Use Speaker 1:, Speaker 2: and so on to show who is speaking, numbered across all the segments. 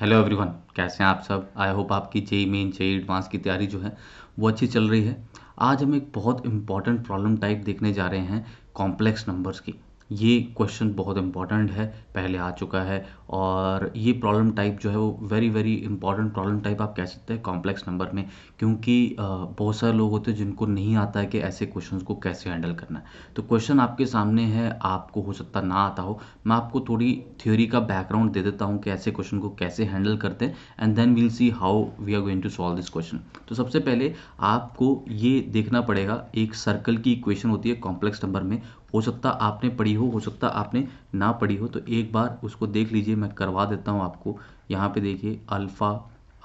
Speaker 1: Hello everyone कैसे हैं आप सब आई होप आपकी जेई मेन जेई एडवांस की तैयारी जो है वो अच्छी चल रही है आज हम एक बहुत इंपॉर्टेंट प्रॉब्लम टाइप देखने जा रहे हैं कॉम्प्लेक्स नंबर्स की ये क्वेश्चन बहुत इंपॉर्टेंट है पहले आ चुका है और ये प्रॉब्लम टाइप जो है वो very very important problem type आप कह सकते हैं कॉम्प्लेक्स नंबर में क्योंकि बहुत सारे लोग होते हैं जिनको नहीं आता है कि ऐसे क्वेश्चंस को कैसे हैंडल करना है तो क्वेश्चन आपके सामने है आपको हो सकता ना आता हो मैं आपको थोड़ी थ्योरी का बैकग्राउंड दे देता हूँ कि ऐसे क्वेश्चन को कैसे हैंडल करते हैं and then we'll see how we are going to solve this question तो सबसे पहले आपको ये देखना पड़ेगा एक सर्कल की इक्वेशन होती है कॉम्प्लेक्स नंबर में हो सकता आपने पढ़ी हो हो सकता आपने ना पढ़ी हो तो एक बार उसको देख लीजिए मैं करवा देता हूँ आपको यहाँ पे देखिए alpha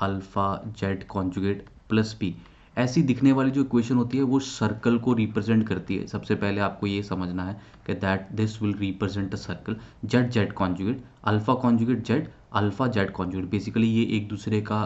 Speaker 1: alpha Z conjugate plus P ऐसी दिखने वाली जो इक्वेशन होती है वो सर्कल को रिप्रेजेंट करती है सबसे पहले आपको ये समझना है कि that this will represent a circle Z Z conjugate alpha conjugate Z alpha Z conjugate basically ये एक दूसरे का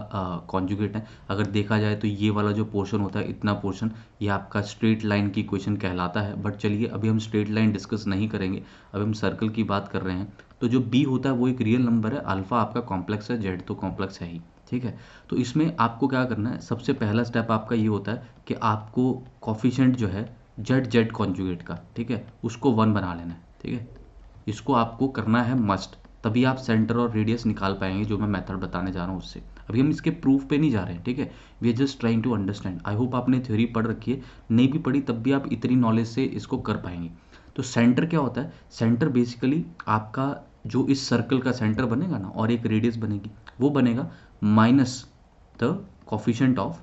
Speaker 1: कॉन्जुगेट है अगर देखा जाए तो ये वाला जो पोर्शन होता है इतना पोर्शन ये आपका स्ट्रेट लाइन की क्वेश्चन कहलाता है बट चलिए अभी हम स्ट्रेट लाइन डिस्कस नहीं करेंगे अभी हम सर्कल की बात कर रहे हैं तो जो बी होता है वो एक रियल नंबर है अल्फ़ा आपका कॉम्प्लेक्स है जेड तो कॉम्प्लेक्स है ही ठीक है तो इसमें आपको क्या करना है सबसे पहला स्टेप आपका ये होता है कि आपको कॉफिशेंट जो है जेड जेड कॉन्जुगेट का ठीक है उसको वन बना लेना है ठीक है इसको आपको करना है मस्ट तभी आप सेंटर और रेडियस निकाल पाएंगे जो मैं मेथड बताने जा रहा हूँ उससे अभी हम इसके प्रूफ पे नहीं जा रहे हैं ठीक है we are just trying to understand I hope आपने थ्योरी पढ़ रखी है नहीं भी पढ़ी तब भी आप इतनी नॉलेज से इसको कर पाएंगे तो सेंटर क्या होता है सेंटर बेसिकली आपका जो इस सर्कल का सेंटर बनेगा ना और एक रेडियस बनेगी वो बनेगा minus the coefficient of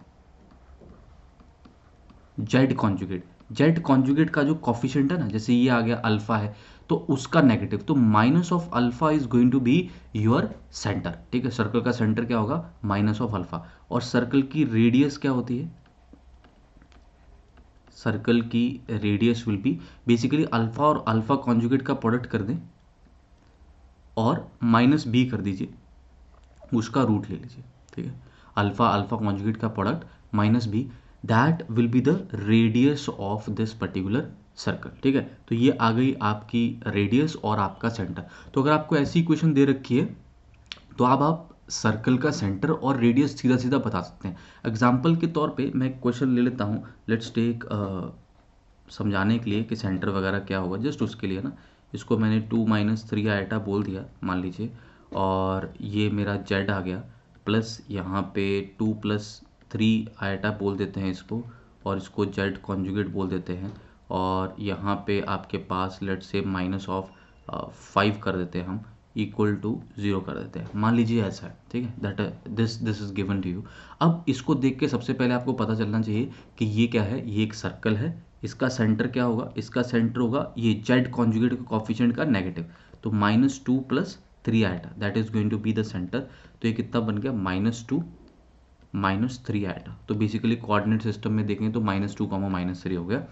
Speaker 1: z conjugate z conjugate का जो कॉफिशेंट है ना जैसे ये आ गया अल्फा है तो उसका नेगेटिव तो minus of alpha is going to be your centre ठीक है सर्कल का सेंटर क्या होगा माइनस ऑफ अल्फा और सर्कल की रेडियस क्या होती है सर्कल की radius will be basically alpha और अल्फा कॉन्जुगेट का प्रोडक्ट कर दें और माइनस बी कर दीजिए उसका रूट ले लीजिए ठीक है अल्फा अल्फा कॉन्जुगेट का product minus b that will be the radius of this particular circle ठीक है तो ये आ गई आपकी रेडियस और आपका सेंटर तो अगर आपको ऐसी इक्वेशन दे रखी है तो आप आप सर्कल का सेंटर और रेडियस सीधा सीधा बता सकते हैं एग्जाम्पल के तौर पे मैं क्वेश्चन ले लेता हूँ लेट्स टेक समझाने के लिए कि सेंटर वगैरह क्या होगा जस्ट उसके लिए ना इसको मैंने टू माइनस थ्री आइटा बोल दिया मान लीजिए और ये मेरा जेड आ गया प्लस यहाँ पे टू प्लस थ्री आइटा बोल देते हैं इसको और इसको जेड कॉन्जुगेट बोल देते हैं और यहाँ पे आपके पास लेट से माइनस ऑफ फाइव कर देते हैं हम इक्वल टू जीरो कर देते हैं मान लीजिए ऐसा है ठीक है that this this is given to you अब इसको देख के सबसे पहले आपको पता चलना चाहिए कि ये क्या है ये एक सर्कल है इसका सेंटर क्या होगा इसका सेंटर होगा ये जेड कॉन्जुगेट कॉफिशेंट का नेगेटिव तो minus two plus three iota that is going to be the centre तो ये कितना बन गया minus two minus three iota तो बेसिकली कोऑर्डिनेट सिस्टम में देखें तो minus two comma minus three हो गया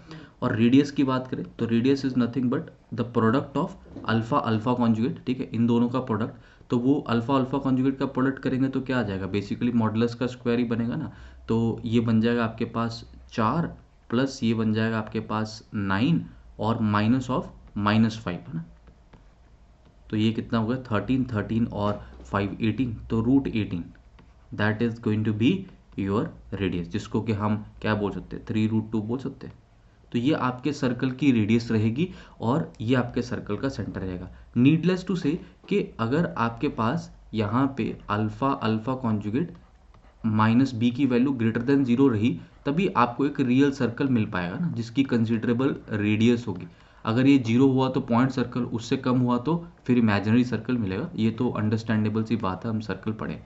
Speaker 1: और रेडियस की बात करें तो radius is nothing but the product of alpha alpha conjugate ठीक है इन दोनों का प्रोडक्ट तो वो अल्फा अल्फा कॉन्जुगेट का प्रोडक्ट करेंगे तो क्या आ जाएगा बेसिकली मॉडलस का स्क्वायर ही बनेगा ना तो ये बन जाएगा आपके पास चार प्लस ये बन जाएगा आपके पास नाइन और माइनस ऑफ माइनस फाइव है ना तो ये कितना हो गया थर्टीन थर्टीन और फाइव एटीन तो root eighteen that is going to be your radius जिसको कि हम क्या बोल सकते हैं थ्री रूट टू बोल सकते हैं तो ये आपके सर्कल की रेडियस रहेगी और ये आपके सर्कल का सेंटर रहेगा नीडलेस टू से कि अगर आपके पास यहाँ पे alpha alpha conjugate minus b की वैल्यू ग्रेटर देन जीरो रही तभी आपको एक रियल सर्कल मिल पाएगा ना जिसकी कंसिडरेबल रेडियस होगी अगर ये जीरो हुआ तो पॉइंट सर्कल उससे कम हुआ तो फिर इमेजनरी सर्कल मिलेगा ये तो अंडरस्टैंडेबल सी बात है हम सर्कल पढ़े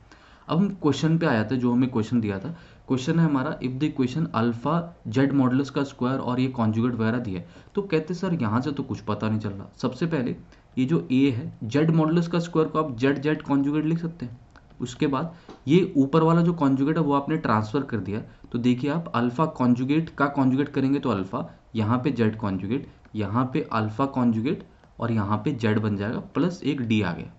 Speaker 1: अब हम क्वेश्चन पे आया था जो हमें क्वेश्चन दिया था क्वेश्चन है हमारा if the question alpha z modulus का स्क्वायर और ये कॉन्जुगेट वगैरह दिया है तो कहते सर यहाँ से तो कुछ पता नहीं चल रहा सबसे पहले ये जो ए है जेड मॉडल्स का स्क्वायर को आप जेड जेड कॉन्जुगेट लिख सकते हैं उसके बाद ये ऊपर वाला जो कॉन्जुगेट है वो आपने ट्रांसफर कर दिया तो देखिए आप अल्फा कॉन्जुगेट का कॉन्जुगेट करेंगे तो अल्फा यहाँ पे जेड कॉन्जुगेट यहाँ पे अल्फा कॉन्जुगेट और यहाँ पे जेड बन जाएगा प्लस एक डी आ गया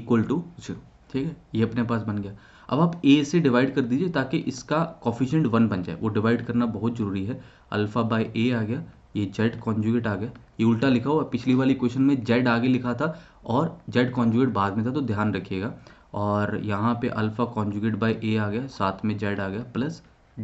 Speaker 1: इक्वल टू जीरो ठीक है ये अपने पास बन गया अब आप ए से डिवाइड कर दीजिए ताकि इसका कॉफिशेंट वन बन जाए वो डिवाइड करना बहुत जरूरी है अल्फ़ा बाय ए आ गया ये जेड कॉन्जुगेट आ गया ये उल्टा लिखा हुआ पिछली वाली क्वेश्चन में जेड आगे लिखा था और जेड कॉन्जुगेट बाद में था तो ध्यान रखिएगा और यहाँ पे अल्फ़ा कॉन्जुगेट बाय ए आ गया साथ में जेड आ गया प्लस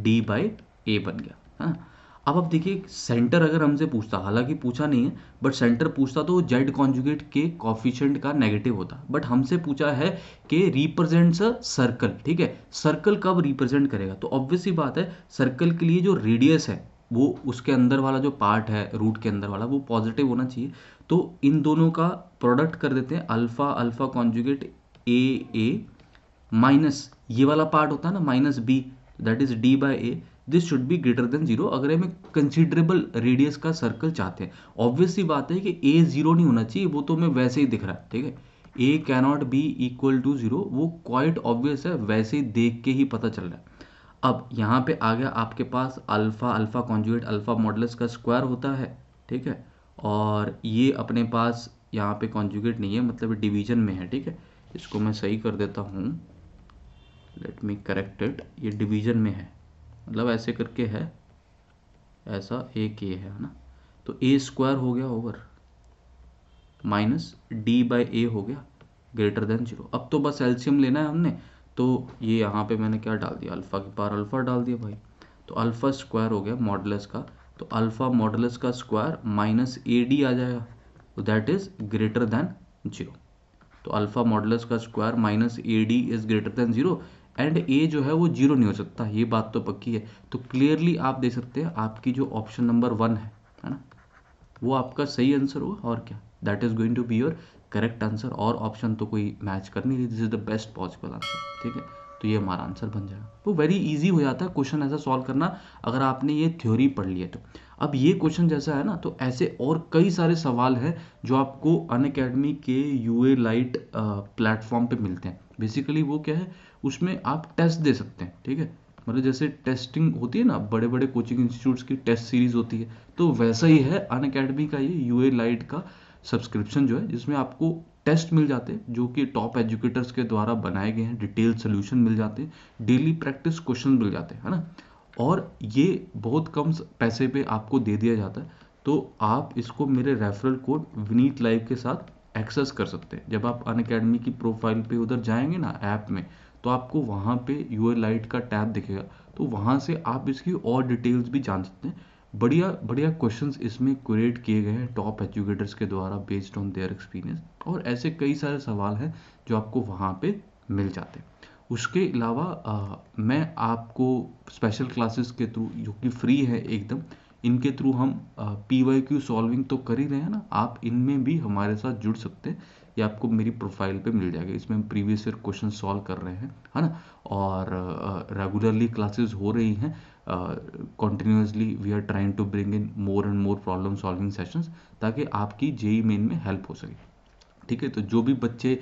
Speaker 1: डी बाय ए बन गया है हाँ। ना अब आप देखिए सेंटर अगर हमसे पूछता हालांकि पूछा नहीं है बट सेंटर पूछता तो जेड कॉन्जुगेट के कॉफिशेंट का नेगेटिव होता बट हमसे पूछा है कि रिप्रेजेंट अ सर्कल ठीक है सर्कल कब रिप्रेजेंट करेगा तो ऑब्वियसली बात है सर्कल के लिए जो रेडियस है वो उसके अंदर वाला जो पार्ट है रूट के अंदर वाला वो पॉजिटिव होना चाहिए तो इन दोनों का प्रोडक्ट कर देते हैं alpha alpha conjugate a a minus ये वाला पार्ट होता है ना minus b that is d by a this should be greater than zero अगर हमें कंसिडरेबल रेडियस का सर्कल चाहते हैं ऑब्वियसली बात है कि ए जीरो नहीं होना चाहिए वो तो हमें वैसे ही दिख रहा है ठीक है a cannot be equal to zero वो क्वाइट ऑब्वियस है वैसे ही देख के ही पता चल रहा है अब यहाँ पे आ गया आपके पास alpha alpha conjugate alpha modulus का स्क्वायर होता है ठीक है और ये अपने पास यहाँ पे कॉन्जुगेट नहीं है मतलब डिवीजन में है ठीक है इसको मैं सही कर देता हूँ लेट मी करेक्ट इट ये डिवीजन में है मतलब ऐसे करके है ऐसा एक के है ना तो ए स्क्वायर हो गया over minus d by a हो गया ग्रेटर देन जीरो अब तो बस एल्शियम लेना है हमने तो ये यहाँ पे मैंने क्या डाल दिया अल्फ़ा के पार अल्फ़ा डाल दिया भाई तो अल्फ़ा स्क्वायर हो गया मॉडलस का तो अल्फ़ा मॉडलस का स्क्वायर माइनस ए डी आ जाएगा तो that is greater than zero तो अल्फ़ा मॉडलस का square minus a d is greater than zero and a जो है वो जीरो नहीं हो सकता ये बात तो पक्की है तो क्लियरली आप देख सकते हैं आपकी जो ऑप्शन नंबर वन है है ना वो आपका सही आंसर होगा और क्या that is going to be your correct answer और ऑप्शन तो कोई मैच कर नहीं रही this is the best possible answer ठीक है तो ये हमारा आंसर बन जाएगा तो वेरी इजी हो जाता है क्वेश्चन ऐसा सॉल्व करना अगर आपने ये थ्योरी पढ़ ली है तो अब ये क्वेश्चन जैसा है ना तो ऐसे और कई सारे सवाल हैं जो आपको अन अकेडमी के यू ए लाइट प्लेटफॉर्म पे मिलते हैं बेसिकली वो क्या है उसमें आप टेस्ट दे सकते हैं ठीक है मतलब जैसे टेस्टिंग होती है ना बड़े बड़े कोचिंग इंस्टीट्यूट्स की टेस्ट सीरीज होती है तो वैसा ही है अन अकेडमी का ये यू ए लाइट का सब्सक्रिप्शन जो है जिसमें आपको टेस्ट मिल जाते जो कि टॉप एजुकेटर्स के द्वारा बनाए गए हैं डिटेल सोल्यूशन मिल जाते डेली प्रैक्टिस क्वेश्चन मिल जाते है ना और ये बहुत कम पैसे पे आपको दे दिया जाता है तो आप इसको मेरे रेफरल कोड विनीत लाइव के साथ एक्सेस कर सकते हैं जब आप अन अकेडमी की प्रोफाइल पे उधर जाएंगे ना ऐप में तो आपको वहाँ पे यूएल लाइट का टैब दिखेगा तो वहाँ से आप इसकी और डिटेल्स भी जान सकते हैं बढ़िया बढ़िया क्वेश्चंस इसमें क्रिएट किए गए हैं टॉप एजुकेटर्स के द्वारा बेस्ड ऑन देयर एक्सपीरियंस और ऐसे कई सारे सवाल हैं जो आपको वहाँ पे मिल जाते हैं उसके अलावा मैं आपको स्पेशल क्लासेस के थ्रू जो कि फ्री है एकदम इनके थ्रू हम पी वाई क्यू सॉल्विंग तो कर ही रहे हैं ना आप इनमें भी हमारे साथ जुड़ सकते हैं ये आपको मेरी प्रोफाइल पे मिल जाएगा इसमें हम प्रीवियस ईयर क्वेश्चन सॉल्व कर रहे हैं है ना और रेगुलरली क्लासेस हो रही हैं continuously we are trying to bring in more and more problem solving sessions ताकि आपकी जेई मेन में हेल्प हो सके ठीक है तो जो भी बच्चे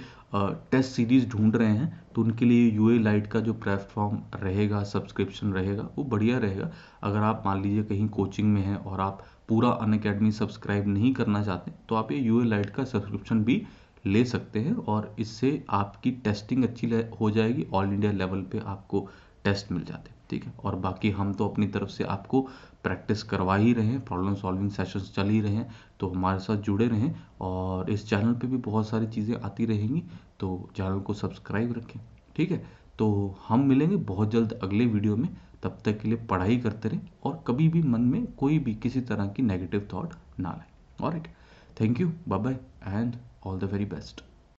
Speaker 1: टेस्ट सीरीज़ ढूंढ रहे हैं तो उनके लिए यू लाइट का जो प्लेटफॉर्म रहेगा सब्सक्रिप्शन रहेगा वो बढ़िया रहेगा अगर आप मान लीजिए कहीं कोचिंग में हैं और आप पूरा अन अकेडमी सब्सक्राइब नहीं करना चाहते तो आप ये यू लाइट का सब्सक्रिप्शन भी ले सकते हैं और इससे आपकी टेस्टिंग अच्छी हो जाएगी ऑल इंडिया लेवल पे आपको टेस्ट मिल जाते हैं ठीक है और बाकी हम तो अपनी तरफ से आपको प्रैक्टिस करवा ही रहे हैं प्रॉब्लम सॉल्विंग सेशंस चल ही रहे हैं तो हमारे साथ जुड़े रहें और इस चैनल पे भी बहुत सारी चीज़ें आती रहेंगी तो चैनल को सब्सक्राइब रखें ठीक है तो हम मिलेंगे बहुत जल्द अगले वीडियो में तब तक के लिए पढ़ाई करते रहें और कभी भी मन में कोई भी किसी तरह की नेगेटिव थाट ना लाएं और thank you bye bye and all the very best